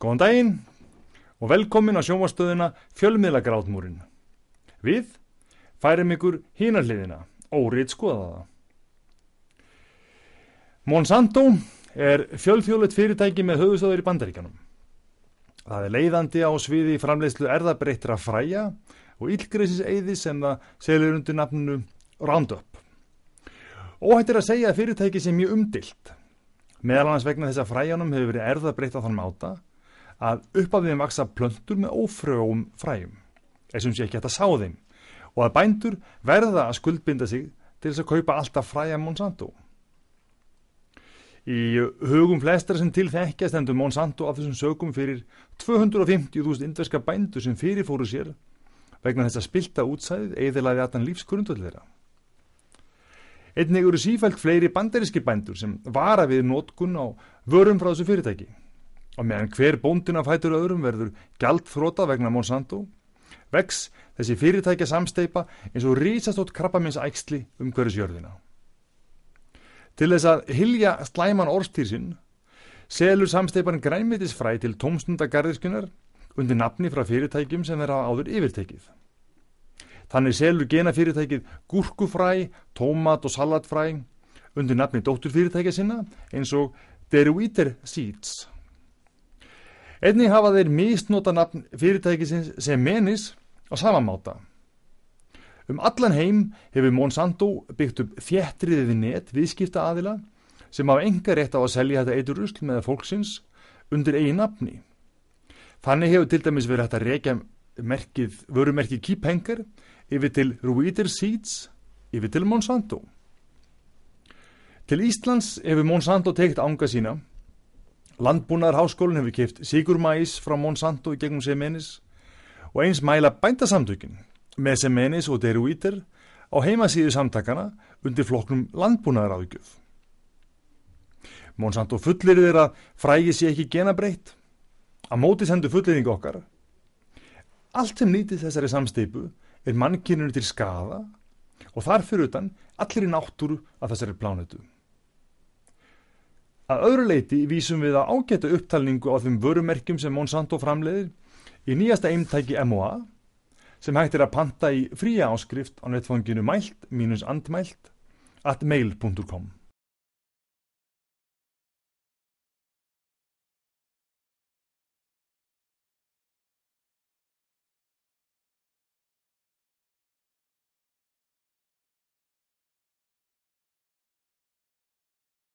Góðan daginn og velkomin á sjónvastöðuna Fjölmiðla grátmúrin. Við færim ykkur hínarliðina, órið skoðaða. Monsanto er fjölfjólet fyrirtæki með höfustöður í bandaríkanum. Það er leiðandi á sviði framleiðslu erðabreittra fræja og yllgreisis eiði sem það selur undir nafnunu Roundup. Óhætt er að segja að fyrirtæki sé mjög umdilt. Meðal annars vegna þess að fræjanum hefur verið erðabreitt á þann máta að upp af þeim vaksa plöntur með ófrögum fræjum, eins og sé ekki hægt að sá þeim, og að bændur verða að skuldbinda sig til þess að kaupa alltaf fræja Monsanto. Í hugum flestar sem til þekkja stendur Monsanto af þessum sögum fyrir 250.000 indverska bændur sem fyrirfóru sér vegna þess að spilta útsæðið eðilaði atan lífskurundull þeirra. Einnig eru sífælt fleiri bandaríski bændur sem vara við nótkunn á vörum frá þessu fyrirtæki Og meðan hver bóndina fætur öðrum verður gælt þróta vegna Monsanto, vex þessi fyrirtækja samsteipa eins og rísastótt krabbamins æxli um hverjusjörðina. Til þess að hilja slæman orstýrsinn selur samsteipan grænmitisfræ til tómstundagarðiskunar undir nafni frá fyrirtækjum sem er á áður yfirtekið. Þannig selur genafyrirtækið gúrkufræ, tómat og salatfræ undir nafni dótturfyrirtækja sinna eins og Deruiter Seeds Einni hafa þeir místnóta nafn fyrirtækisins sem menis á samamáta. Um allan heim hefur Monsanto byggt upp þjættriðið net viðskipta aðila sem hafa enga rétt á að selja þetta eitur usl með fólksins undir eigin nafni. Þannig hefur til dæmis verið hægt að reykja vörumerkið kýphengar yfir til Ruider Seeds yfir til Monsanto. Til Íslands hefur Monsanto teikt ánga sína Landbúnaðarháskólinn hefur keift Sigurmæs frá Monsanto í gegnum Semenis og eins mæla bændasamtökin með Semenis og Deruíter á heimasíðu samtakana undir floknum Landbúnaðaráðgjöf. Monsanto fullir þeirra frægi sé ekki genabreitt að móti sendu fulliring okkar. Allt sem nýtið þessari samsteipu er mannkyninu til skafa og þarfur utan allir í náttúru að þessari plánutu. Að öðru leiti vísum við að ágæta upptalningu á þeim vörumerkjum sem Monsanto framleiðir í nýjasta eimtæki MOA sem hægt er að panta í fría áskrift á netfanginu mælt-andmælt at mail.com